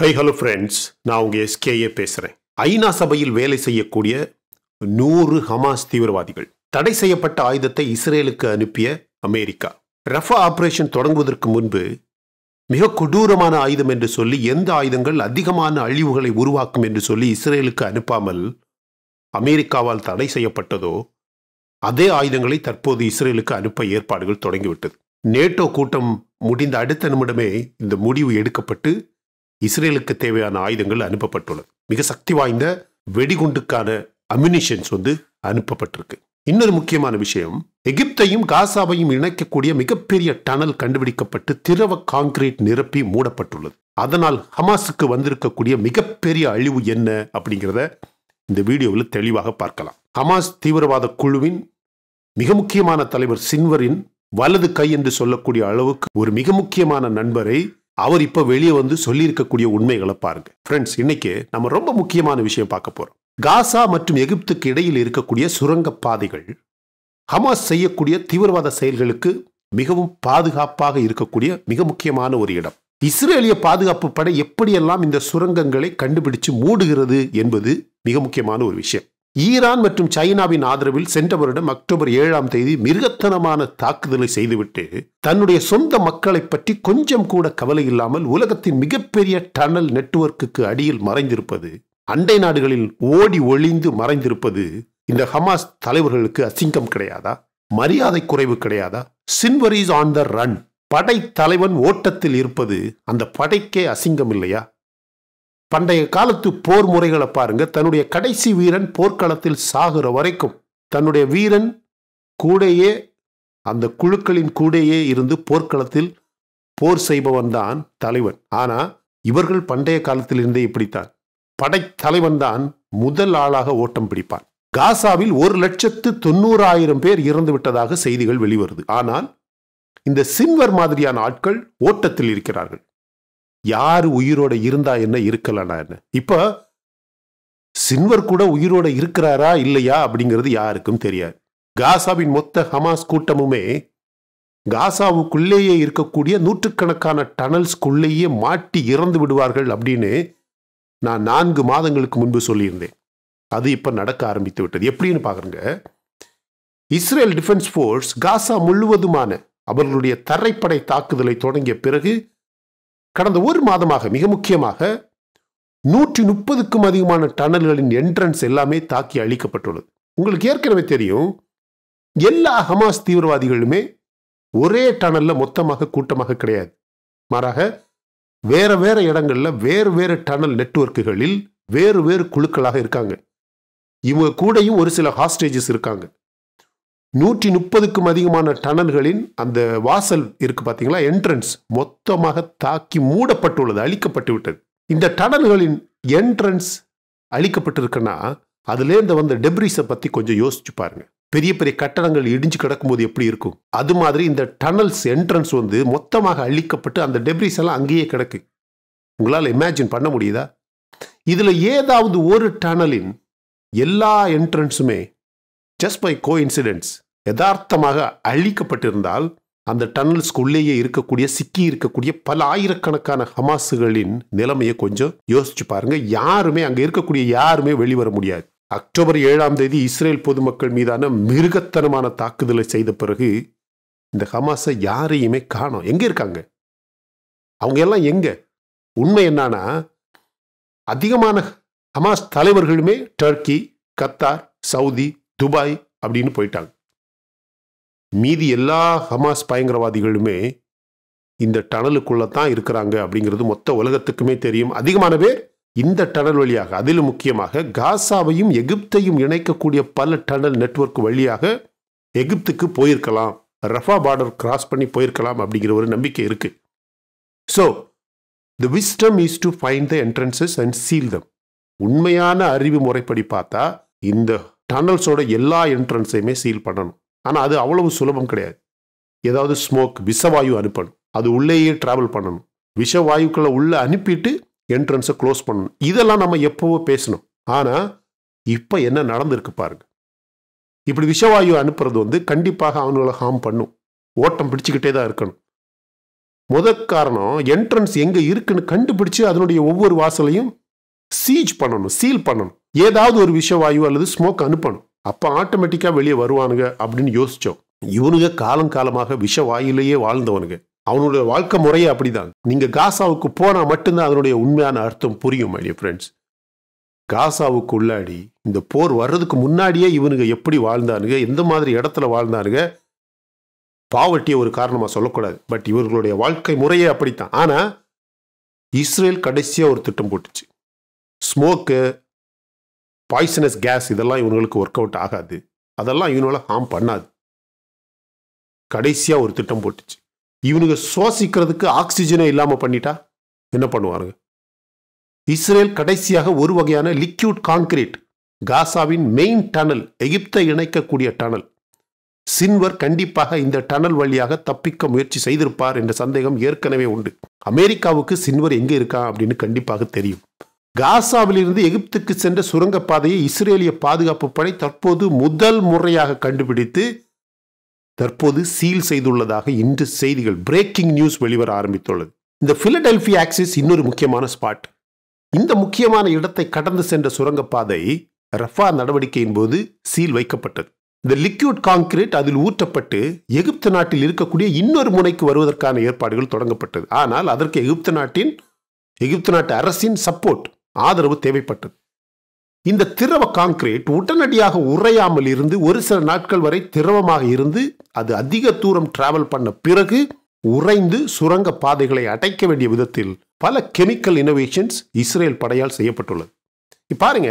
high hello friends நான் உங்கள் SKA பேசுகிறேன் ஐநா சபையில் வேலை செய்யக்கூடிய நூறு ஹமாஸ் தீவிரவாதிகள் தடை செய்யப்பட்ட ஆயுதத்தை இஸ்ரேலுக்கு அனுப்பிய அமெரிக்கா ரஃபா ஆபரேஷன் தொடங்குவதற்கு முன்பு மிக கொடூரமான ஆயுதம் என்று சொல்லி எந்த ஆயுதங்கள் அதிகமான அழிவுகளை உருவாக்கும் என்று சொல்லி இஸ்ரேலுக்கு அனுப்பாமல் அமெரிக்காவால் தடை செய்யப்பட்டதோ அதே ஆயுதங்களை தற்போது இஸ்ரேலுக்கு அனுப்ப ஏற்பாடுகள் தொடங்கிவிட்டது நேட்டோ கூட்டம் முடிந்த அடுத்த நிமிடமே இந்த முடிவு எடுக்கப்பட்டு இஸ்ரேலுக்கு தேவையான ஆயுதங்கள் அனுப்பப்பட்டுள்ளது மிக சக்தி வாய்ந்த வெடிகுண்டுக்கான அம்யூனிஷன்ஸ் வந்து அனுப்பப்பட்டிருக்கு இன்னொரு முக்கியமான விஷயம் எகிப்தையும் காசாவையும் இணைக்கக்கூடிய மிகப்பெரிய டனல் கண்டுபிடிக்கப்பட்டு திரவ காங்கிரீட் நிரப்பி மூடப்பட்டுள்ளது அதனால் ஹமாஸுக்கு வந்திருக்கக்கூடிய மிகப்பெரிய அழிவு என்ன அப்படிங்கிறத இந்த வீடியோவில் தெளிவாக பார்க்கலாம் ஹமாஸ் தீவிரவாத குழுவின் மிக முக்கியமான தலைவர் சின்வரின் வலது கை என்று சொல்லக்கூடிய அளவுக்கு ஒரு மிக முக்கியமான நண்பரை அவர் இப்ப வெளியே வந்து சொல்லியிருக்கக்கூடிய உண்மைகளை பாருங்க ஃப்ரெண்ட்ஸ் இன்னைக்கு நம்ம ரொம்ப முக்கியமான விஷயம் பார்க்க போறோம் காசா மற்றும் எகிப்துக்கு இடையில் இருக்கக்கூடிய சுரங்க பாதைகள் ஹமாஸ் செய்யக்கூடிய தீவிரவாத செயல்களுக்கு மிகவும் பாதுகாப்பாக இருக்கக்கூடிய மிக முக்கியமான ஒரு இடம் இஸ்ரேலிய பாதுகாப்பு படை எப்படியெல்லாம் இந்த சுரங்கங்களை கண்டுபிடிச்சு மூடுகிறது என்பது மிக முக்கியமான ஒரு விஷயம் ஈரான் மற்றும் சைனாவின் ஆதரவில் சென்ற வருடம் அக்டோபர் ஏழாம் தேதி மிருகத்தனமான தாக்குதலை செய்துவிட்டு தன்னுடைய சொந்த மக்களை பற்றி கொஞ்சம் கூட கவலை இல்லாமல் உலகத்தின் மிகப்பெரிய டனல் நெட்வொர்க்குக்கு அடியில் மறைந்திருப்பது அண்டை நாடுகளில் ஓடி ஒளிந்து மறைந்திருப்பது இந்த ஹமாஸ் தலைவர்களுக்கு அசிங்கம் கிடையாதா மரியாதை குறைவு கிடையாதா சின்வரிஸ் ஆன் த ரன் படைத்தலைவன் ஓட்டத்தில் இருப்பது அந்த படைக்கே அசிங்கம் இல்லையா பண்டைய காலத்து போர் முறைகளை பாருங்க தன்னுடைய கடைசி வீரன் போர்க்களத்தில் சாகுற வரைக்கும் தன்னுடைய வீரன் கூடையே அந்த குழுக்களின் கூடையே இருந்து போர்க்களத்தில் போர் செய்பவன் தான் தலைவன் ஆனா இவர்கள் பண்டைய காலத்திலிருந்தே இப்படித்தான் படைத்தலைவன் தான் முதல் ஆளாக ஓட்டம் பிடிப்பான் காசாவில் ஒரு லட்சத்து தொண்ணூறாயிரம் பேர் இறந்து விட்டதாக செய்திகள் வெளிவருது ஆனால் இந்த சிம்வர் மாதிரியான ஆட்கள் ஓட்டத்தில் இருக்கிறார்கள் யார் உயிரோட இருந்தா என்ன இருக்கலனா என்ன இப்போ சின்வர் கூட உயிரோட இருக்கிறாரா இல்லையா அப்படிங்கிறது யாருக்கும் தெரியாது காசாவின் மொத்த ஹமாஸ் கூட்டமுமே காசாவுக்குள்ளேயே இருக்கக்கூடிய நூற்றுக்கணக்கான டனல்ஸ்குள்ளேயே மாட்டி இறந்து விடுவார்கள் அப்படின்னு நான் நான்கு மாதங்களுக்கு முன்பு சொல்லியிருந்தேன் அது இப்போ நடக்க ஆரம்பித்து விட்டது எப்படின்னு பாருங்க இஸ்ரேல் டிஃபென்ஸ் ஃபோர்ஸ் காசா முழுவதுமான அவர்களுடைய தரைப்படை தாக்குதலை தொடங்கிய பிறகு கடந்த ஒரு மாதமாக மிக முக்கியமாக நூற்றி முப்பதுக்கும் அதிகமான டனல்களின் என்ட்ரன்ஸ் எல்லாமே தாக்கி அழிக்கப்பட்டுள்ளது உங்களுக்கு ஏற்கனவே தெரியும் எல்லா ஹமாஸ் தீவிரவாதிகளுமே ஒரே டனலில் மொத்தமாக கூட்டமாக கிடையாது மாறாக வேற வேற இடங்களில் வேறு வேறு டனல் நெட்வொர்க்குகளில் வேறு வேறு குழுக்களாக இருக்காங்க இவங்க கூடையும் ஒரு சில ஹாஸ்டேஜஸ் இருக்காங்க நூற்றி முப்பதுக்கும் அதிகமான டனல்களின் அந்த வாசல் இருக்கு பார்த்தீங்களா என்ட்ரன்ஸ் மொத்தமாக தாக்கி மூடப்பட்டுள்ளது அழிக்கப்பட்டு விட்டது இந்த டனல்களின் என்ட்ரன்ஸ் அழிக்கப்பட்டிருக்குன்னா அதுலேருந்து வந்த டெப்ரிஸை பற்றி கொஞ்சம் யோசிச்சு பாருங்க பெரிய பெரிய கட்டடங்கள் இடிஞ்சு கிடக்கும்போது எப்படி இருக்கும் அது மாதிரி இந்த டனல்ஸ் என்ட்ரன்ஸ் வந்து மொத்தமாக அழிக்கப்பட்டு அந்த டெப்ரிஸ் எல்லாம் அங்கேயே கிடக்கு உங்களால் இமேஜின் பண்ண முடியுதா இதில் ஏதாவது ஒரு டனலின் எல்லா என்ட்ரன்ஸுமே ஜஸ்ட் பை கோ இன்சிடென்ட்ஸ் யதார்த்தமாக அழிக்கப்பட்டிருந்தால் அந்த டன்னல்ஸ்க்குள்ளேயே இருக்கக்கூடிய சிக்கி இருக்கக்கூடிய பல ஆயிரக்கணக்கான ஹமாசுகளின் நிலைமையை கொஞ்சம் யோசிச்சு பாருங்க யாருமே அங்கே இருக்கக்கூடிய யாருமே வெளிவர முடியாது அக்டோபர் ஏழாம் தேதி இஸ்ரேல் பொதுமக்கள் மீதான மிருகத்தனமான தாக்குதலை செய்த பிறகு இந்த ஹமாஸை யாரையுமே காணோம் எங்கே இருக்காங்க அவங்க எல்லாம் எங்க உண்மை என்னன்னா அதிகமான ஹமாஸ் தலைவர்களுமே டர்க்கி கத்தார் சவுதி துபாய் அப்படின்னு போயிட்டாங்க மீதி எல்லா ஹமாஸ் பயங்கரவாதிகளுமே இந்த டனலுக்குள்ளே தான் இருக்கிறாங்க அப்படிங்கிறது மொத்த உலகத்துக்குமே தெரியும் அதிகமான பேர் இந்த டனல் வழியாக அதிலும் முக்கியமாக காசாவையும் எகிப்தையும் இணைக்கக்கூடிய பல டனல் நெட்ஒர்க் வழியாக எகிப்துக்கு போயிருக்கலாம் ரஃபா பார்டர் கிராஸ் பண்ணி போயிருக்கலாம் அப்படிங்கிற ஒரு நம்பிக்கை இருக்கு so the wisdom is to find the entrances and seal them உண்மையான அறிவு முறைப்படி பார்த்தா இந்த டனல்ஸோட எல்லா என்ட்ரன்ஸையுமே சீல் பண்ணணும் ஆனால் அது அவ்வளவு சுலபம் கிடையாது ஏதாவது ஸ்மோக் விஷவாயு அனுப்பணும் அது உள்ளேயே ட்ராவல் பண்ணணும் விஷவாயுக்களை உள்ளே அனுப்பிட்டு என்ட்ரன்ஸை க்ளோஸ் பண்ணணும் இதெல்லாம் நம்ம எப்போவோ பேசணும் ஆனால் இப்போ என்ன நடந்திருக்கு பாருங்க இப்படி விஷவாயு அனுப்புறது வந்து கண்டிப்பாக அவங்கள ஹார்ம் பண்ணும் ஓட்டம் பிடிச்சிக்கிட்டே தான் இருக்கணும் முத காரணம் என்ட்ரன்ஸ் எங்கே இருக்குன்னு கண்டுபிடிச்சு அதனுடைய ஒவ்வொரு வாசலையும் சீஜ் பண்ணணும் சீல் பண்ணணும் ஏதாவது ஒரு விஷவாயு அல்லது ஸ்மோக் அனுப்பணும் அப்போ ஆட்டோமேட்டிக்காக வெளியே வருவானுங்க அப்படின்னு யோசித்தோம் இவனுங்க காலம் காலமாக விஷ வாயிலேயே வாழ்ந்தவனுங்க அவனுடைய வாழ்க்கை முறையே அப்படிதான் நீங்கள் காசாவுக்கு போனால் மட்டும்தான் அதனுடைய உண்மையான அர்த்தம் புரியும் மைடிய ஃப்ரெண்ட்ஸ் காசாவுக்கு உள்ளாடி இந்த போர் வர்றதுக்கு முன்னாடியே இவனுங்க எப்படி வாழ்ந்தானுங்க எந்த மாதிரி இடத்துல வாழ்ந்தானுங்க பாவட்டியை ஒரு காரணமாக சொல்லக்கூடாது பட் இவர்களுடைய வாழ்க்கை முறையே அப்படித்தான் ஆனால் இஸ்ரேல் கடைசியாக ஒரு திட்டம் போட்டுச்சு ஸ்மோக்கு பாய்சனஸ் கேஸ் இதெல்லாம் இவங்களுக்கு ஒர்க் அவுட் ஆகாது அதெல்லாம் இவனால் ஹார்ம் பண்ணாது கடைசியாக ஒரு திட்டம் போட்டுச்சு இவனுங்க சுவாசிக்கிறதுக்கு ஆக்சிஜனே இல்லாமல் பண்ணிட்டா என்ன பண்ணுவாருங்க இஸ்ரேல் கடைசியாக ஒரு வகையான லிக்யூட் கான்கிரீட் காசாவின் மெயின் டனல் எகிப்தை இணைக்கக்கூடிய டனல் சின்வர் கண்டிப்பாக இந்த டனல் வழியாக தப்பிக்க முயற்சி செய்திருப்பார் என்ற சந்தேகம் ஏற்கனவே உண்டு அமெரிக்காவுக்கு சின்வர் எங்கே இருக்கா அப்படின்னு கண்டிப்பாக தெரியும் காசாவிலிருந்து எகிப்துக்கு சென்ற சுரங்கப்பாதையை இஸ்ரேலிய பாதுகாப்பு படை தற்போது முதல் முறையாக கண்டுபிடித்து தற்போது சீல் செய்துள்ளதாக இன்று செய்திகள் பிரேக்கிங் நியூஸ் வெளிவர ஆரம்பித்துள்ளது இந்த பிலடெல்பி ஆக்சிஸ் இன்னொரு முக்கியமான ஸ்பாட் இந்த முக்கியமான இடத்தை கடந்து சென்ற சுரங்கப்பாதை ரஃபா நடவடிக்கையின் போது சீல் வைக்கப்பட்டது இந்த லிக்யூட் காங்கிரீட் அதில் ஊற்றப்பட்டு எகிப்து நாட்டில் இருக்கக்கூடிய இன்னொரு முனைக்கு வருவதற்கான ஏற்பாடுகள் தொடங்கப்பட்டது ஆனால் அதற்கு எகிப்து நாட்டின் எகிப்து நாட்டு அரசின் சப்போர்ட் ஆதரவு தேவைப்பட்டது இந்த திரவ காங்கிரீட் உடனடியாக உறையாமல் இருந்து ஒரு சில நாட்கள் வரை திரவமாக இருந்து அது அதிக தூரம் டிராவல் பண்ண பிறகு உறைந்து சுரங்க பாதைகளை அடைக்க வேண்டிய விதத்தில் பல கெமிக்கல் இனோவேஷன்ஸ் இஸ்ரேல் படையால் செய்யப்பட்டுள்ளது பாருங்க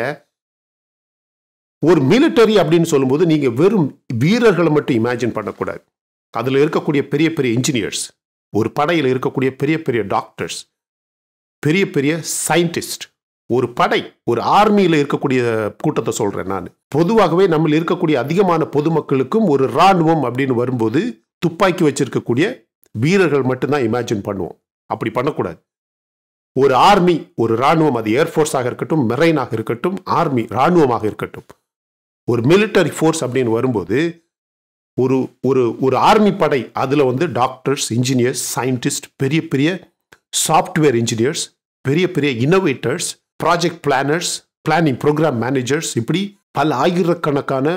ஒரு மிலிட்டரி அப்படின்னு சொல்லும்போது நீங்க வெறும் வீரர்களை மட்டும் இமேஜின் பண்ணக்கூடாது அதில் இருக்கக்கூடிய பெரிய பெரிய இன்ஜினியர்ஸ் ஒரு படையில் இருக்கக்கூடிய பெரிய பெரிய டாக்டர்ஸ் பெரிய பெரிய சயின்டிஸ்ட் ஒரு படை ஒரு ஆர்மியில் இருக்கக்கூடிய கூட்டத்தை சொல்கிறேன் நான் பொதுவாகவே நம்ம இருக்கக்கூடிய அதிகமான பொதுமக்களுக்கும் ஒரு இராணுவம் அப்படின்னு வரும்போது துப்பாக்கி வச்சிருக்கக்கூடிய வீரர்கள் மட்டும்தான் இமேஜின் பண்ணுவோம் அப்படி பண்ணக்கூடாது ஒரு ஆர்மி ஒரு இராணுவம் அது ஏர்ஃபோர்ஸாக இருக்கட்டும் மெரைனாக இருக்கட்டும் ஆர்மி இராணுவமாக இருக்கட்டும் ஒரு மிலிட்டரி ஃபோர்ஸ் அப்படின்னு வரும்போது ஒரு ஒரு ஒரு ஆர்மி படை அதில் வந்து டாக்டர்ஸ் இன்ஜினியர்ஸ் சயின்டிஸ்ட் பெரிய பெரிய சாஃப்ட்வேர் இன்ஜினியர்ஸ் பெரிய பெரிய innovators project planners planning program managers இப்படி பல ஆயிரக்கணக்கான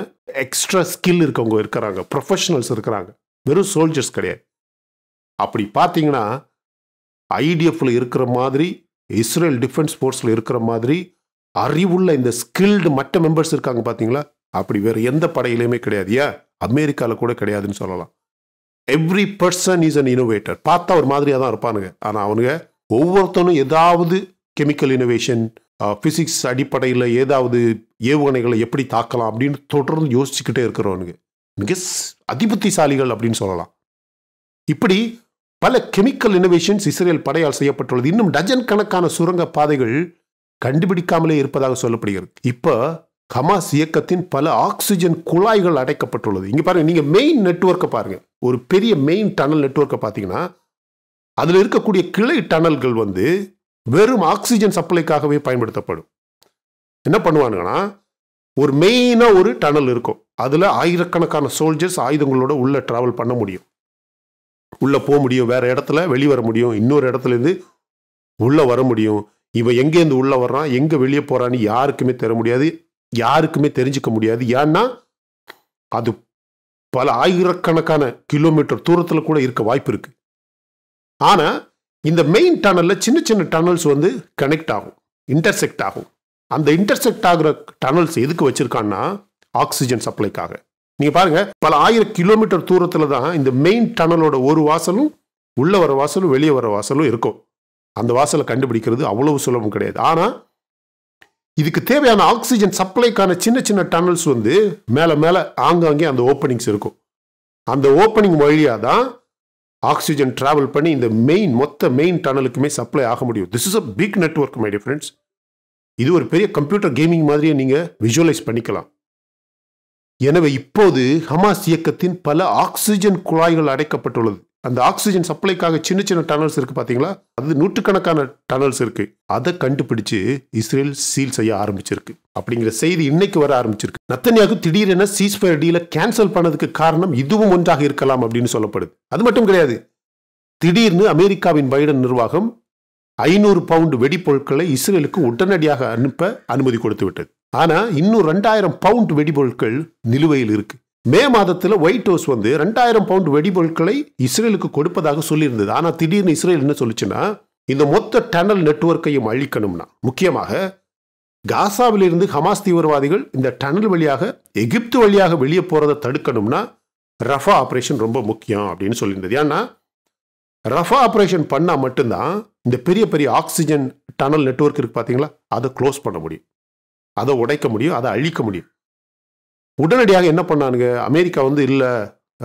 எக்ஸ்ட்ரா ஸ்கில் இருக்கவங்க இருக்கிறாங்க ப்ரொஃபஷனல்ஸ் இருக்கிறாங்க வெறும் சோல்ஜர்ஸ் கிடையாது அப்படி பார்த்தீங்கன்னா ஐடிஎஃப்ல இருக்கிற மாதிரி இஸ்ரேல் டிஃபென்ஸ் ஃபோர்ஸில் இருக்கிற மாதிரி அறிவுள்ள இந்த ஸ்கில்டு மற்ற மெம்பர்ஸ் இருக்காங்க பார்த்தீங்களா அப்படி வேறு எந்த படையிலையுமே கிடையாது ஏன் அமெரிக்காவில் கூட கிடையாதுன்னு சொல்லலாம் every person is an innovator பார்த்தா ஒரு மாதிரியாக தான் இருப்பானுங்க ஆனால் அவனுங்க ஒவ்வொருத்தனும் ஏதாவது கெமிக்கல் இனோவேஷன் ஃபிசிக்ஸ் அடிப்படையில் ஏதாவது ஏவுகணைகளை எப்படி தாக்கலாம் அப்படின்னு தொடர்ந்து யோசிச்சுக்கிட்டே இருக்கிறவனுங்க மிக அதிபத்திசாலிகள் அப்படின்னு சொல்லலாம் இப்படி பல கெமிக்கல் இனோவேஷன்ஸ் இஸ்ரேல் படையால் செய்யப்பட்டுள்ளது இன்னும் டஜன் கணக்கான சுரங்க பாதைகள் கண்டுபிடிக்காமலே இருப்பதாக சொல்லப்படுகிறது இப்போ ஹமாஸ் இயக்கத்தின் பல ஆக்சிஜன் குழாய்கள் அடைக்கப்பட்டுள்ளது இங்கே பாருங்கள் நீங்கள் மெயின் நெட்ஒர்க்கை பாருங்கள் ஒரு பெரிய மெயின் டனல் நெட்ஒர்க்கை பார்த்தீங்கன்னா அதில் இருக்கக்கூடிய கிளை டனல்கள் வந்து வெறும் ஆக்சிஜன் சப்ளைக்காகவே பயன்படுத்தப்படும் என்ன பண்ணுவானுங்கன்னா ஒரு மெயினாக ஒரு டனல் இருக்கும் அதில் ஆயிரக்கணக்கான சோல்ஜர்ஸ் ஆயுதங்களோட உள்ளே ட்ராவல் பண்ண முடியும் உள்ளே போக முடியும் வேறு இடத்துல வெளிவர முடியும் இன்னொரு இடத்துலேருந்து உள்ளே வர முடியும் இவன் எங்கேருந்து உள்ளே வர்றான் எங்கே வெளியே போகிறான்னு யாருக்குமே தர முடியாது யாருக்குமே தெரிஞ்சுக்க முடியாது ஏன்னா அது பல ஆயிரக்கணக்கான கிலோமீட்டர் தூரத்தில் கூட இருக்க வாய்ப்பு இருக்குது ஆனால் இந்த மெயின் டனலில் சின்ன சின்ன டனல்ஸ் வந்து கனெக்ட் ஆகும் இன்டர்செக்ட் ஆகும் அந்த இன்டர்செக்ட் ஆகிற டனல்ஸ் எதுக்கு வச்சுருக்கான்னா ஆக்சிஜன் சப்ளைக்காக நீங்கள் பாருங்கள் பல ஆயிரம் கிலோமீட்டர் தூரத்தில் தான் இந்த மெயின் டனலோட ஒரு வாசலும் உள்ளே வர வாசலும் வெளியே வர வாசலும் இருக்கும் அந்த வாசலை கண்டுபிடிக்கிறது அவ்வளவு சுலபம் கிடையாது ஆனால் இதுக்கு தேவையான ஆக்சிஜன் சப்ளைக்கான சின்ன சின்ன டனல்ஸ் வந்து மேலே மேலே ஆங்காங்கே அந்த ஓப்பனிங்ஸ் இருக்கும் அந்த ஓப்பனிங் வழியாக தான் ஆக்சிஜன் ட்ராவல் பண்ணி இந்த மெயின் மொத்த மெயின் டனலுக்குமே சப்ளை ஆக முடியும் this is a big network my friends இது ஒரு பெரிய கம்ப்யூட்டர் கேமிங் மாதிரியே நீங்கள் விஜுவலைஸ் பண்ணிக்கலாம் எனவே இப்போது ஹமாஸ் இயக்கத்தின் பல ஆக்சிஜன் குழாய்கள் அடைக்கப்பட்டுள்ளது அந்த ஆக்சிஜன் சப்ளைக்காக சின்ன சின்ன டனல்ஸ் இருக்குது பாத்தீங்களா அது நூற்றுக்கணக்கான டனல்ஸ் இருக்குது அதை கண்டுபிடிச்சு இஸ்ரேல் சீல் செய்ய ஆரம்பிச்சிருக்கு அப்படிங்கிற செய்தி இன்னைக்கு வர ஆரம்பிச்சிருக்கு நத்தனியாக திடீரென சீஸ்பயர் டீல கேன்சல் பண்ணதுக்கு காரணம் இதுவும் ஒன்றாக இருக்கலாம் அப்படின்னு சொல்லப்படுது அது மட்டும் கிடையாது திடீர்னு அமெரிக்காவின் பைடன் நிர்வாகம் ஐநூறு பவுண்டு வெடிப்பொருட்களை இஸ்ரேலுக்கு உடனடியாக அனுப்ப அனுமதி கொடுத்து விட்டது ஆனால் இன்னும் ரெண்டாயிரம் பவுண்ட் வெடிபொருட்கள் நிலுவையில் இருக்குது மே மாதத்தில் ஒயிட் ஹவுஸ் வந்து ரெண்டாயிரம் பவுண்ட் வெடிபொருட்களை இஸ்ரேலுக்கு கொடுப்பதாக சொல்லியிருந்தது ஆனால் திடீர்னு இஸ்ரேல் என்ன சொல்லிச்சுன்னா இந்த மொத்த டனல் நெட்ஒர்க்கையும் அழிக்கணும்னா முக்கியமாக காசாவிலிருந்து ஹமாஸ் தீவிரவாதிகள் இந்த டனல் வழியாக எகிப்து வழியாக வெளியே போகிறத தடுக்கணும்னா ரஃபா ஆப்ரேஷன் ரொம்ப முக்கியம் அப்படின்னு சொல்லியிருந்தது ஏன்னா ரஃபா ஆப்ரேஷன் பண்ணால் மட்டும்தான் இந்த பெரிய பெரிய ஆக்சிஜன் டனல் நெட்ஒர்க் இருக்குது பார்த்தீங்களா அதை க்ளோஸ் பண்ண முடியும் அதை உடைக்க முடியும் அதை அழிக்க முடியும் உடனடியாக என்ன பண்ணானுங்க அமெரிக்கா வந்து இல்லை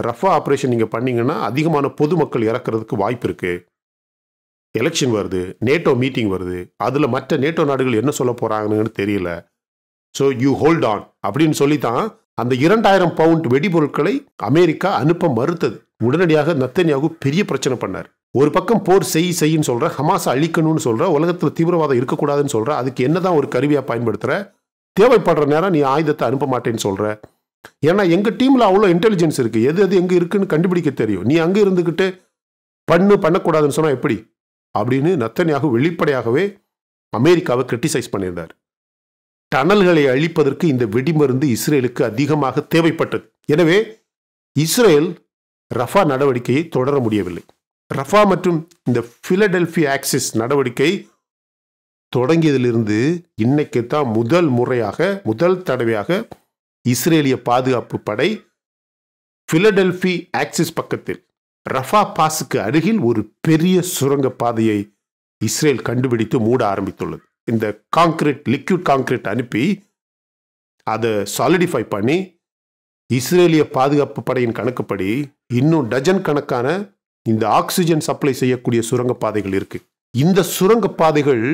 ரஃபா ஆப்ரேஷன் நீங்கள் பண்ணிங்கன்னா அதிகமான பொதுமக்கள் இறக்கிறதுக்கு வாய்ப்பு இருக்குது எலெக்ஷன் வருது நேட்டோ மீட்டிங் வருது அதில் மற்ற நேட்டோ நாடுகள் என்ன சொல்ல போகிறாங்கன்னு தெரியல ஸோ யூ ஹோல்ட் ஆன் அப்படின்னு சொல்லி தான் அந்த இரண்டாயிரம் பவுண்ட் வெடிபொருட்களை அமெரிக்கா அனுப்ப மறுத்தது உடனடியாக நத்தன்யாகு பெரிய பிரச்சனை பண்ணார் ஒரு பக்கம் போர் செய் செய்யின்னு சொல்கிற ஹமாஸை அழிக்கணும்னு சொல்கிற உலகத்தில் தீவிரவாதம் இருக்கக்கூடாதுன்னு சொல்கிற அதுக்கு என்னதான் ஒரு கருவியாக பயன்படுத்துகிற தேவைப்படுற நேரம் நீ ஆயுதத்தை அனுப்ப மாட்டேன்னு சொல்கிற ஏன்னா எங்கள் டீமில் அவ்வளோ இன்டெலிஜென்ஸ் இருக்குது எது எது எங்கே இருக்குன்னு கண்டுபிடிக்க தெரியும் நீ அங்கே இருந்துக்கிட்டு பண்ணு பண்ணக்கூடாதுன்னு சொன்னால் எப்படி அப்படின்னு நத்தனியாக வெளிப்படையாகவே அமெரிக்காவை கிரிட்டிசைஸ் பண்ணியிருந்தார் டனல்களை அழிப்பதற்கு இந்த வெடிமருந்து இஸ்ரேலுக்கு அதிகமாக தேவைப்பட்டது எனவே இஸ்ரேல் ரஃபா நடவடிக்கையை தொடர முடியவில்லை ரஃபா மற்றும் இந்த பிலடெல்பி ஆக்சிஸ் நடவடிக்கை தொடங்கியதிலிருந்து இன்னைக்கு தான் முதல் முறையாக முதல் தடவையாக இஸ்ரேலிய பாதுகாப்பு படை பிலடெல்பி ஆக்சிஸ் பக்கத்தில் ரஃபா பாஸுக்கு அருகில் ஒரு பெரிய சுரங்க பாதையை இஸ்ரேல் கண்டுபிடித்து மூட ஆரம்பித்துள்ளது இந்த காங்கிரீட் லிக்யூட் காங்கிரீட் அனுப்பி அதை சாலிடிஃபை பண்ணி இஸ்ரேலிய பாதுகாப்பு படையின் கணக்குப்படி இன்னும் டஜன் கணக்கான இந்த ஆக்சிஜன் சப்ளை செய்யக்கூடிய பாதைகள் இருக்கு இந்த பாதைகள்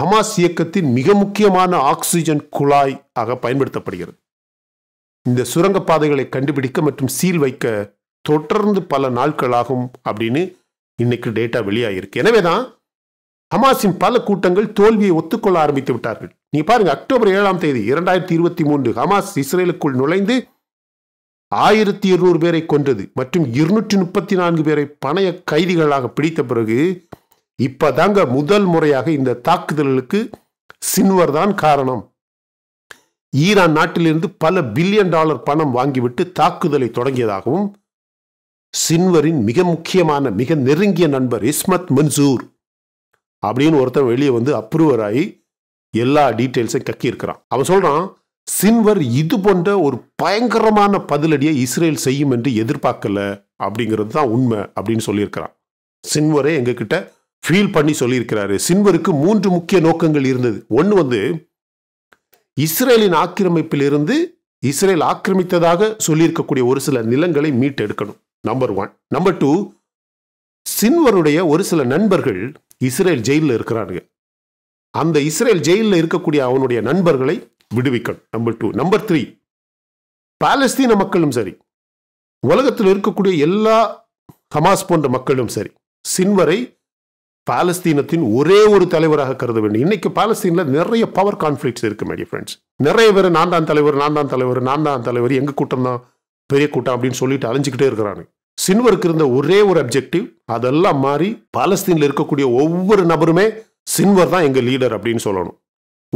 ஹமாஸ் இயக்கத்தின் மிக முக்கியமான ஆக்சிஜன் குழாய் ஆக பயன்படுத்தப்படுகிறது இந்த சுரங்கப்பாதைகளை கண்டுபிடிக்க மற்றும் சீல் வைக்க தொடர்ந்து பல நாட்கள் ஆகும் அப்படின்னு இன்னைக்கு டேட்டா வெளியாகிருக்கு எனவே தான் ஹமாஸின் பல கூட்டங்கள் தோல்வியை ஒத்துக்கொள்ள ஆரம்பித்து விட்டார்கள் நீ பாருங்க அக்டோபர் ஏழாம் தேதி இரண்டாயிரத்தி இருபத்தி மூன்று ஹமாஸ் இஸ்ரேலுக்குள் நுழைந்து ஆயிரத்தி இருநூறு பேரை கொன்றது மற்றும் இருநூற்றி முப்பத்தி நான்கு பேரை பணைய கைதிகளாக பிடித்த பிறகு இப்போ தாங்க முதல் முறையாக இந்த தாக்குதல்களுக்கு சின்வர் தான் காரணம் ஈரான் நாட்டிலிருந்து பல பில்லியன் டாலர் பணம் வாங்கிவிட்டு தாக்குதலை தொடங்கியதாகவும் சின்வரின் மிக முக்கியமான மிக நெருங்கிய நண்பர் இஸ்மத் மன்சூர் அப்படின்னு ஒருத்தன் வெளியே வந்து அப்ரூவர் ஆகி எல்லா டீட்டெயில்ஸையும் கக்கியிருக்கிறான் அவன் சொல்கிறான் சின்வர் இது போன்ற ஒரு பயங்கரமான பதிலடியை இஸ்ரேல் செய்யும் என்று எதிர்பார்க்கல அப்படிங்கிறது தான் உண்மை அப்படின்னு சொல்லியிருக்கிறான் சின்வரே எங்ககிட்ட ஃபீல் பண்ணி சொல்லியிருக்கிறாரு சின்வருக்கு மூன்று முக்கிய நோக்கங்கள் இருந்தது ஒன்று வந்து இஸ்ரேலின் ஆக்கிரமிப்பிலிருந்து இஸ்ரேல் ஆக்கிரமித்ததாக சொல்லியிருக்கக்கூடிய ஒரு சில நிலங்களை மீட்டெடுக்கணும் நம்பர் ஒன் நம்பர் டூ சின்வருடைய ஒரு சில நண்பர்கள் இஸ்ரேல் ஜெயிலில் இருக்கிறாங்க அந்த இஸ்ரேல் ஜெயிலில் இருக்கக்கூடிய அவனுடைய நண்பர்களை விடுவிக்கணும் நம்பர் டூ நம்பர் த்ரீ பாலஸ்தீன மக்களும் சரி உலகத்தில் இருக்கக்கூடிய எல்லா ஹமாஸ் போன்ற மக்களும் சரி சின்வரை பாலஸ்தீனத்தின் ஒரே ஒரு தலைவராக கருத வேண்டும் இன்னைக்கு பாலஸ்தீனில் நிறைய பவர் கான்ஃப்ளிக்ஸ் இருக்கு மை ஃப்ரெண்ட்ஸ் நிறைய பேர் நான் தான் தலைவர் நான் தான் தலைவர் நான் தான் தலைவர் எங்க கூட்டம் தான் பெரிய கூட்டம் அப்படின்னு சொல்லிட்டு அலைஞ்சிக்கிட்டே இருக்கிறாங்க சின்வருக்கு இருந்த ஒரே ஒரு அப்செக்டிவ் அதெல்லாம் மாறி பாலஸ்தீனில் இருக்கக்கூடிய ஒவ்வொரு நபருமே சின்வர் தான் எங்கள் லீடர் அப்படின்னு சொல்லணும்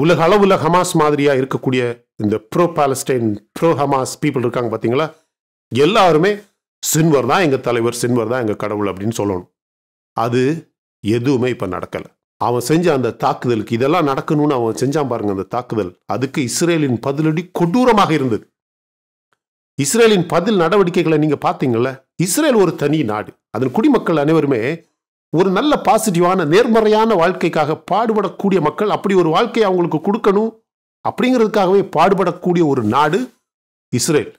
உலக அளவில் ஹமாஸ் மாதிரியாக இருக்கக்கூடிய இந்த pro Palestine pro Hamas people இருக்காங்க பார்த்தீங்களா எல்லாருமே சின்வர் தான் எங்கள் தலைவர் சின்வர் தான் எங்கள் கடவுள் அப்படின்னு சொல்லணும் அது எதுவுமே இப்போ நடக்கலை அவன் செஞ்ச அந்த தாக்குதலுக்கு இதெல்லாம் நடக்கணும்னு அவன் செஞ்சான் பாருங்க அந்த தாக்குதல் அதுக்கு இஸ்ரேலின் பதிலடி கொடூரமாக இருந்தது இஸ்ரேலின் பதில் நடவடிக்கைகளை நீங்க பார்த்தீங்கல்ல இஸ்ரேல் ஒரு தனி நாடு அதன் குடிமக்கள் அனைவருமே ஒரு நல்ல பாசிட்டிவான நேர்மறையான வாழ்க்கைக்காக பாடுபடக்கூடிய மக்கள் அப்படி ஒரு வாழ்க்கையை அவங்களுக்கு கொடுக்கணும் அப்படிங்கிறதுக்காகவே பாடுபடக்கூடிய ஒரு நாடு இஸ்ரேல்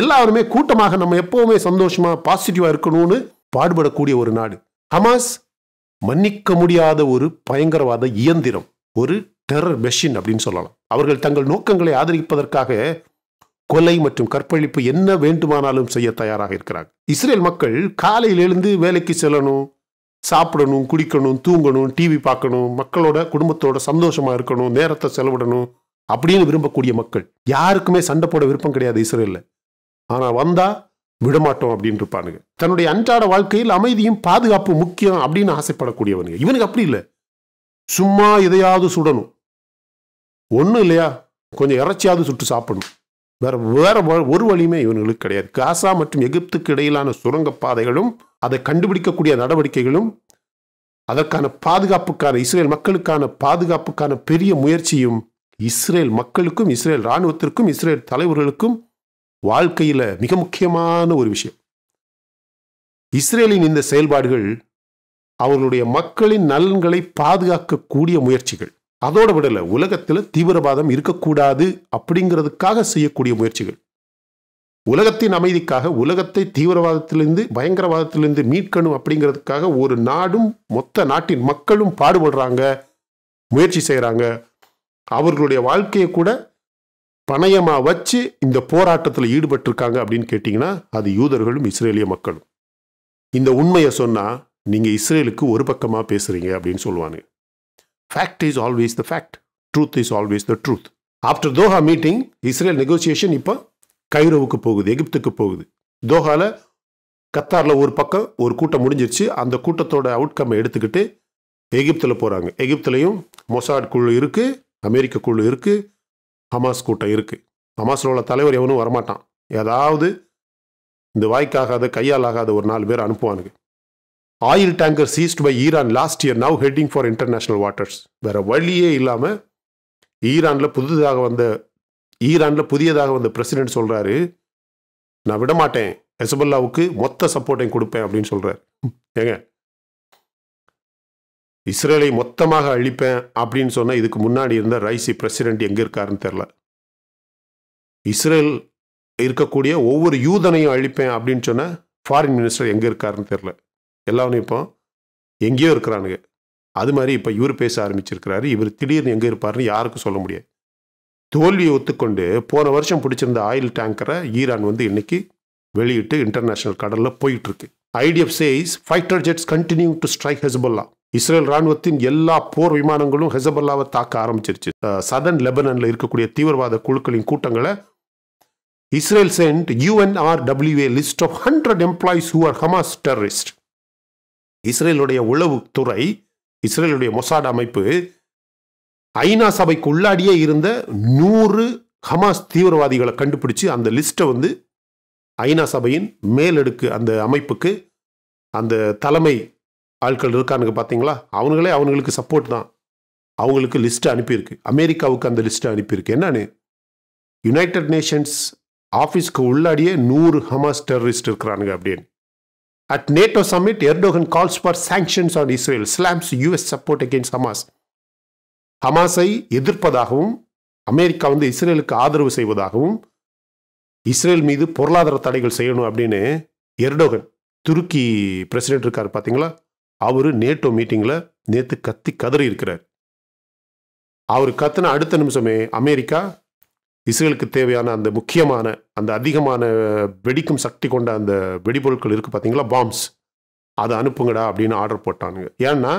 எல்லாருமே கூட்டமாக நம்ம எப்பவுமே சந்தோஷமா பாசிட்டிவா இருக்கணும்னு பாடுபடக்கூடிய ஒரு நாடு ஹமாஸ் மன்னிக்க முடியாத ஒரு பயங்கரவாத இயந்திரம் ஒரு டெரர் மெஷின் அப்படின்னு சொல்லலாம் அவர்கள் தங்கள் நோக்கங்களை ஆதரிப்பதற்காக கொலை மற்றும் கற்பழிப்பு என்ன வேண்டுமானாலும் செய்ய தயாராக இருக்கிறாங்க இஸ்ரேல் மக்கள் காலையில் எழுந்து வேலைக்கு செல்லணும் சாப்பிடணும் குடிக்கணும் தூங்கணும் டிவி பார்க்கணும் மக்களோட குடும்பத்தோட சந்தோஷமா இருக்கணும் நேரத்தை செலவிடணும் அப்படின்னு விரும்பக்கூடிய மக்கள் யாருக்குமே சண்டை போட விருப்பம் கிடையாது இஸ்ரேலில் ஆனால் வந்தால் விடமாட்டோம் அப்படின்னு இருப்பானுங்க தன்னுடைய அன்றாட வாழ்க்கையில் அமைதியும் பாதுகாப்பு முக்கியம் அப்படின்னு ஆசைப்படக்கூடியவனுங்க இவனுக்கு அப்படி இல்லை சும்மா எதையாவது சுடணும் ஒன்றும் இல்லையா கொஞ்சம் இறைச்சியாவது சுட்டு சாப்பிடணும் வேற வேற ஒரு வழியுமே இவனுங்களுக்கு கிடையாது காசா மற்றும் எகிப்துக்கு இடையிலான சுரங்கப்பாதைகளும் அதை கண்டுபிடிக்கக்கூடிய நடவடிக்கைகளும் அதற்கான பாதுகாப்புக்கான இஸ்ரேல் மக்களுக்கான பாதுகாப்புக்கான பெரிய முயற்சியும் இஸ்ரேல் மக்களுக்கும் இஸ்ரேல் இராணுவத்திற்கும் இஸ்ரேல் தலைவர்களுக்கும் வாழ்க்கையில் மிக முக்கியமான ஒரு விஷயம் இஸ்ரேலின் இந்த செயல்பாடுகள் அவர்களுடைய மக்களின் நலன்களை பாதுகாக்கக்கூடிய முயற்சிகள் அதோட விடல உலகத்தில் தீவிரவாதம் இருக்கக்கூடாது அப்படிங்கிறதுக்காக செய்யக்கூடிய முயற்சிகள் உலகத்தின் அமைதிக்காக உலகத்தை தீவிரவாதத்திலிருந்து பயங்கரவாதத்திலிருந்து மீட்கணும் அப்படிங்கிறதுக்காக ஒரு நாடும் மொத்த நாட்டின் மக்களும் பாடுபடுறாங்க முயற்சி செய்கிறாங்க அவர்களுடைய வாழ்க்கையை கூட பணையமாக வச்சு இந்த போராட்டத்தில் ஈடுபட்டிருக்காங்க அப்படின்னு கேட்டிங்கன்னா அது யூதர்களும் இஸ்ரேலிய மக்களும் இந்த உண்மையை சொன்னால் நீங்கள் இஸ்ரேலுக்கு ஒரு பக்கமாக பேசுகிறீங்க அப்படின்னு சொல்லுவாங்க fact is always the fact truth is always the truth after Doha meeting Israel negotiation இப்போ கைரோவுக்கு போகுது எகிப்துக்கு போகுது தோஹாவில் கத்தாரில் ஒரு பக்கம் ஒரு கூட்டம் முடிஞ்சிருச்சு அந்த கூட்டத்தோட அவுட்கம்மை எடுத்துக்கிட்டு எகிப்தில் போகிறாங்க எகிப்துலேயும் மொசாட் குழு இருக்குது அமெரிக்க குழு இருக்குது ஹமாஸ் கூட்டம் இருக்குது ஹமாஸில் உள்ள தலைவர் எவனும் வரமாட்டான் ஏதாவது இந்த வாய்க்காகாத கையால் ஆகாத ஒரு நாலு பேர் அனுப்புவானுங்க oil tanker seized by Iran last year now heading for international waters வேற வழியே இல்லாமல் ஈரானில் புதிதாக வந்த ஈரானில் புதியதாக வந்த பிரசிடென்ட் சொல்கிறாரு நான் விடமாட்டேன் ஹெசபல்லாவுக்கு மொத்த சப்போர்ட்டையும் கொடுப்பேன் அப்படின்னு சொல்கிறார் ஏங்க இஸ்ரேலை மொத்தமாக அழிப்பேன் அப்படின்னு சொன்ன இதுக்கு முன்னாடி இருந்த ரைசி பிரசிடென்ட் எங்கே இருக்காருன்னு தெரில இஸ்ரேல் இருக்கக்கூடிய ஒவ்வொரு யூதனையும் அழிப்பேன் அப்படின்னு சொன்ன ஃபாரின் மினிஸ்டர் எங்கே இருக்காருன்னு தெரில எல்லாரும் இப்போ எங்கேயோ இருக்கிறானுங்க அது மாதிரி இப்போ இவர் பேச ஆரம்பிச்சிருக்கிறாரு இவர் திடீர்னு எங்கே இருப்பாருன்னு யாருக்கும் சொல்ல முடியாது தோல்வியை ஒத்துக்கொண்டு போன வருஷம் பிடிச்சிருந்த ஆயில் டேங்கரை ஈரான் வந்து இன்னைக்கு வெளியிட்டு இன்டர்நேஷனல் கடலில் போயிட்டுருக்கு IDF chase fighter jets continue to strike ஹெஸ்பல்லாம் இஸ்ரேல் ராணுவத்தின் எல்லா போர் விமானங்களும் ஹெசபல்லாவை தாக்க ஆரம்பிச்சிருச்சு சதன் லெபனன்ல இருக்கக்கூடிய தீவிரவாத குழுக்களின் கூட்டங்களை Israel sent UNRWA list of hundred employees who are Hamas terrorist இஸ்ரேலுடைய உளவுத்துறை இஸ்ரேலுடைய மொசாட் அமைப்பு ஐநா சபைக்கு உள்ளாடியே இருந்த நூறு ஹமாஸ் தீவிரவாதிகளை கண்டுபிடிச்சு அந்த லிஸ்ட்டை வந்து ஐநா சபையின் மேலடுக்கு அந்த அமைப்புக்கு அந்த தலைமை ஆட்கள் இருக்கானுங்க பார்த்தீங்களா அவங்களே அவங்களுக்கு சப்போர்ட் தான் அவங்களுக்கு லிஸ்ட்டு அனுப்பியிருக்கு அமெரிக்காவுக்கு அந்த லிஸ்ட் அனுப்பியிருக்கு என்னன்னு யுனைடெட் நேஷன்ஸ் ஆஃபீஸ்க்கு உள்ளாடியே நூறு ஹமாஸ் டெரரிஸ்ட் இருக்கிறானுங்க அப்படின்னு at NATO summit Erdogan calls for sanctions on Israel slams US support against Hamas ஹமாஸை எதிர்ப்பதாகவும் அமெரிக்கா வந்து இஸ்ரேலுக்கு ஆதரவு செய்வதாகவும் இஸ்ரேல் மீது பொருளாதார தடைகள் செய்யணும் அப்படின்னு எர்டோகன் துருக்கி பிரசிடென்ட் இருக்கார் பார்த்தீங்களா அவர் நேட்டோ மீட்டிங்கில் நேற்று கத்தி கதறி இருக்கிறார் அவர் கத்தின அடுத்த நிமிஷமே அமெரிக்கா இஸ்ரேலுக்கு தேவையான அந்த முக்கியமான அந்த அதிகமான வெடிக்கும் சக்தி கொண்ட அந்த வெடிபொருட்கள் இருக்குது பார்த்தீங்களா பாம்ஸ் அதை அனுப்புங்கடா அப்படின்னு ஆர்டர் போட்டானுங்க ஏன்னா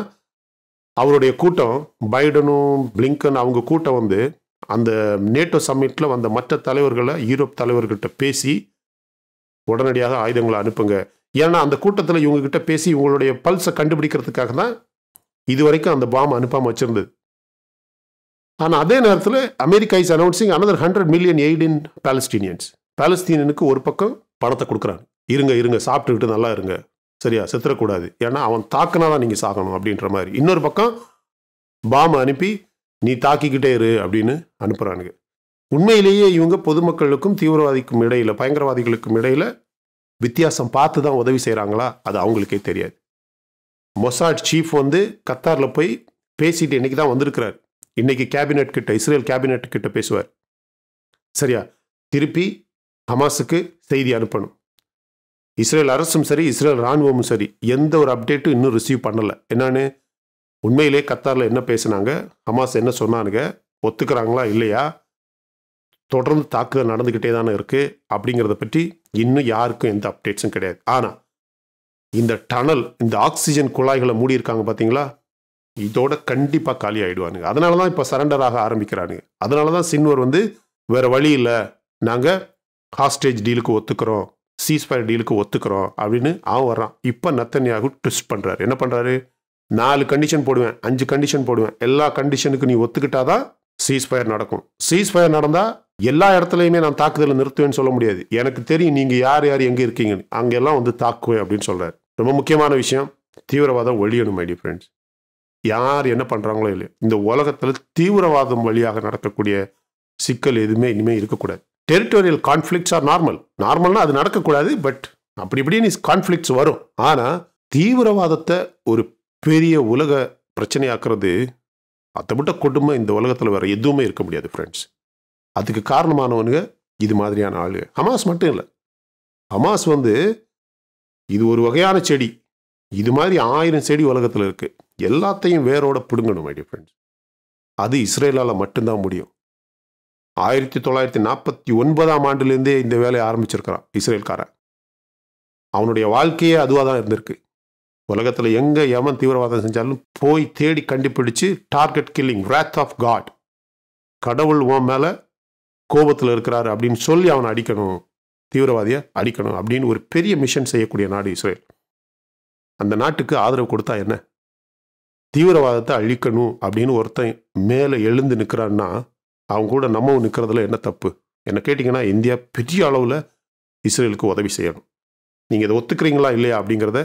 அவருடைய கூட்டம் பைடனும் பிளிங்கன் அவங்க கூட்டம் வந்து அந்த நேட்டோ சம்மிட்டில் வந்த மற்ற தலைவர்களை யூரோப் தலைவர்கிட்ட பேசி உடனடியாக ஆயுதங்களை அனுப்புங்க ஏன்னா அந்த கூட்டத்தில் கிட்ட பேசி இவங்களுடைய பல்ஸை கண்டுபிடிக்கிறதுக்காக தான் இது வரைக்கும் அந்த பாம் அனுப்பாமல் வச்சிருந்தது ஆனால் அதே நேரத்தில் America is announcing another hundred million aid in Palestinians பாலஸ்தீனியனுக்கு ஒரு பக்கம் பணத்தை கொடுக்குறாங்க இருங்க இருங்க சாப்பிட்டுக்கிட்டு நல்லா இருங்க சரியா செத்துறக்கூடாது ஏன்னா அவன் தாக்குனா தான் நீங்கள் சாகணும் அப்படின்ற மாதிரி இன்னொரு பக்கம் பாம் அனுப்பி நீ தாக்கிக்கிட்டே இரு அப்படின்னு அனுப்புகிறானுங்க உண்மையிலேயே இவங்க பொதுமக்களுக்கும் தீவிரவாதிக்கும் இடையில் பயங்கரவாதிகளுக்கும் இடையில் வித்தியாசம் பார்த்து தான் உதவி செய்கிறாங்களா அது அவங்களுக்கே தெரியாது மொசாட் சீஃப் வந்து கத்தாரில் போய் பேசிட்டு இன்னைக்கு தான் வந்திருக்கிறார் இன்றைக்கி கேபினெட் கிட்ட இஸ்ரேல் கேபினெட் கிட்ட பேசுவார் சரியா திருப்பி ஹமாஸுக்கு செய்தி அனுப்பணும் இஸ்ரேல் அரசும் சரி இஸ்ரேல் இராணுவமும் சரி எந்த ஒரு அப்டேட்டும் இன்னும் ரிசீவ் பண்ணலை என்னன்னு உண்மையிலே கத்தாரில் என்ன பேசுனாங்க ஹமாஸ் என்ன சொன்னானுங்க ஒத்துக்கிறாங்களா இல்லையா தொடர்ந்து தாக்குதல் நடந்துக்கிட்டே தானே இருக்குது அப்படிங்கிறத பற்றி இன்னும் யாருக்கும் எந்த அப்டேட்ஸும் கிடையாது ஆனால் இந்த டனல் இந்த ஆக்சிஜன் குழாய்களை மூடியிருக்காங்க பார்த்தீங்களா இதோட கண்டிப்பாக காலி ஆகிடுவானுங்க அதனால தான் இப்போ சரண்டர் ஆக ஆரம்பிக்கிறானுங்க அதனால தான் சின்வர் வந்து வேறு வழி இல்லை நாங்கள் ஹாஸ்டேஜ் டீலுக்கு ஒத்துக்கிறோம் சீஸ்பயர் டீலுக்கு ஒத்துக்கிறோம் அப்படின்னு அவன் வர்றான் இப்போ நத்தன்யாகு ட்விஸ்ட் பண்ணுறாரு என்ன பண்ணுறாரு நாலு கண்டிஷன் போடுவேன் அஞ்சு கண்டிஷன் போடுவேன் எல்லா கண்டிஷனுக்கு நீ ஒத்துக்கிட்டாதான் சீஸ்பயர் நடக்கும் சீஸ்பயர் நடந்தால் எல்லா இடத்துலையுமே நான் தாக்குதலை நிறுத்துவேன்னு சொல்ல முடியாது எனக்கு தெரியும் நீங்கள் யார் யார் எங்கே இருக்கீங்கன்னு அங்கெல்லாம் வந்து தாக்குவேன் அப்படின்னு சொல்கிறார் ரொம்ப முக்கியமான விஷயம் தீவிரவாதம் ஒழியணும் மைடி ஃப்ரெண்ட்ஸ் யார் என்ன பண்ணுறாங்களோ இல்லையோ இந்த உலகத்தில் தீவிரவாதம் வழியாக நடக்கக்கூடிய சிக்கல் எதுவுமே இனிமேல் இருக்கக்கூடாது டெரிட்டோரியல் கான்ஃப்ளிக்ஸ் ஆர் நார்மல் நார்மல்னா அது நடக்கக்கூடாது பட் அப்படி இப்படி நீ கான்ஃப்ளிக்ஸ் வரும் ஆனால் தீவிரவாதத்தை ஒரு பெரிய உலக பிரச்சனையாக்குறது அத்தை விட்ட கொடுமை இந்த உலகத்தில் வேறு எதுவுமே இருக்க முடியாது ஃப்ரெண்ட்ஸ் அதுக்கு காரணமானவனுங்க இது மாதிரியான ஆளுங்க ஹமாஸ் மட்டும் இல்லை ஹமாஸ் வந்து இது ஒரு வகையான செடி இது மாதிரி ஆயிரம் செடி உலகத்தில் இருக்குது எல்லாத்தையும் வேரோட பிடுங்கணும் மைடி ஃப்ரெண்ட்ஸ் அது இஸ்ரேலால் மட்டும்தான் முடியும் ஆயிரத்தி தொள்ளாயிரத்தி நாற்பத்தி ஒன்பதாம் ஆண்டுலேருந்தே இந்த வேலையை ஆரம்பிச்சிருக்கிறான் இஸ்ரேல்காரன் அவனுடைய வாழ்க்கையே அதுவாக தான் இருந்திருக்கு உலகத்தில் எங்கே எவன் தீவிரவாதம் செஞ்சாலும் போய் தேடி கண்டுபிடிச்சு target killing wrath of God கடவுள் உன் மேலே கோபத்தில் இருக்கிறாரு அப்படின்னு சொல்லி அவனை அடிக்கணும் தீவிரவாதியை அடிக்கணும் அப்படின்னு ஒரு பெரிய மிஷன் செய்யக்கூடிய நாடு இஸ்ரேல் அந்த நாட்டுக்கு ஆதரவு கொடுத்தா என்ன தீவிரவாதத்தை அழிக்கணும் அப்படின்னு ஒருத்தன் மேலே எழுந்து நிற்கிறான்னா அவங்க கூட நம்மவும் நிற்கிறதுல என்ன தப்பு என்ன கேட்டிங்கன்னா இந்தியா பெரிய அளவில் இஸ்ரேலுக்கு உதவி செய்யணும் நீங்கள் இதை ஒத்துக்கிறீங்களா இல்லையா அப்படிங்கிறத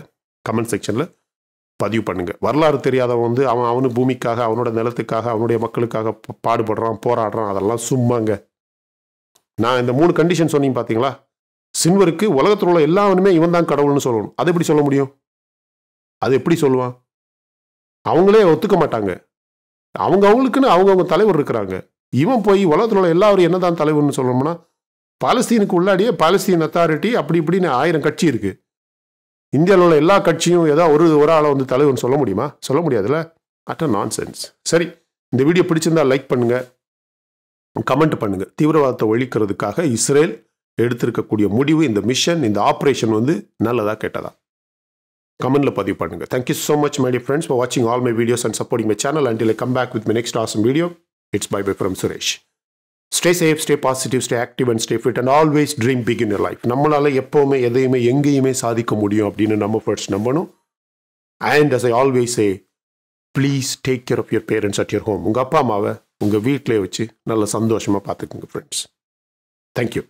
கமெண்ட் செக்ஷனில் பதிவு பண்ணுங்கள் வரலாறு தெரியாதவன் வந்து அவன் அவனு பூமிக்காக அவனோட நிலத்துக்காக அவனுடைய மக்களுக்காக பாடுபடுறான் போராடுறான் அதெல்லாம் சும்மாங்க நான் இந்த மூணு கண்டிஷன் சொன்னீங்க பார்த்தீங்களா சின்வருக்கு உலகத்தில் உள்ள எல்லாவனுமே இவன் தான் கடவுள்னு சொல்லணும் அதை எப்படி சொல்ல முடியும் அது எப்படி சொல்லுவான் அவங்களே ஒத்துக்க மாட்டாங்க அவங்க அவங்களுக்குன்னு அவங்கவுங்க தலைவர் இருக்கிறாங்க இவன் போய் உலகத்தில் உள்ள எல்லாரும் என்ன தான் தலைவர்னு சொல்லணும்னா பாலஸ்தீனுக்கு உள்ளாடியே பாலஸ்தீன் அத்தாரிட்டி அப்படி இப்படின்னு ஆயிரம் கட்சி இருக்கு இந்தியாவில் உள்ள எல்லா கட்சியும் ஏதோ ஒரு ஒரு ஆளை வந்து தலைவர்னு சொல்ல முடியுமா சொல்ல முடியாதுல்ல அட் அ நான் சென்ஸ் சரி இந்த வீடியோ பிடிச்சிருந்தா லைக் பண்ணுங்கள் கமெண்ட் பண்ணுங்க தீவிரவாதத்தை ஒழிக்கிறதுக்காக இஸ்ரேல் எடுத்திருக்கக்கூடிய முடிவு இந்த மிஷன் இந்த ஆப்ரேஷன் வந்து நல்லதா கெட்டதா கமெண்ட்ல பதிவு பண்ணுங்க thank you so much my friends for வாட்சிங் all my videos and supporting my channel இல்லை come back with my next awesome video it's bye bye from Suresh stay safe stay positive stay active and stay fit and always dream big in life நம்மளால் எப்போவுமே எதையுமே எங்கேயுமே சாதிக்க முடியும் அப்படின்னு நம்ம first நம்பணும் and as I always a please take care of your parents at your home உங்கள் அப்பா அம்மாவை உங்கள் வீட்டிலே வச்சு நல்ல சந்தோஷமாக பார்த்துக்குங்க ஃப்ரெண்ட்ஸ் தேங்க்யூ